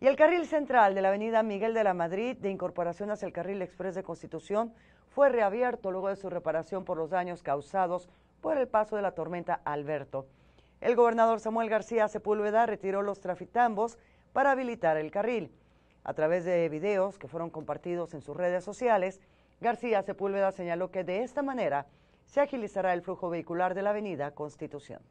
Y el carril central de la avenida Miguel de la Madrid, de incorporación hacia el carril express de Constitución, fue reabierto luego de su reparación por los daños causados por el paso de la tormenta Alberto. El gobernador Samuel García Sepúlveda retiró los trafitambos para habilitar el carril. A través de videos que fueron compartidos en sus redes sociales, García Sepúlveda señaló que de esta manera se agilizará el flujo vehicular de la avenida Constitución.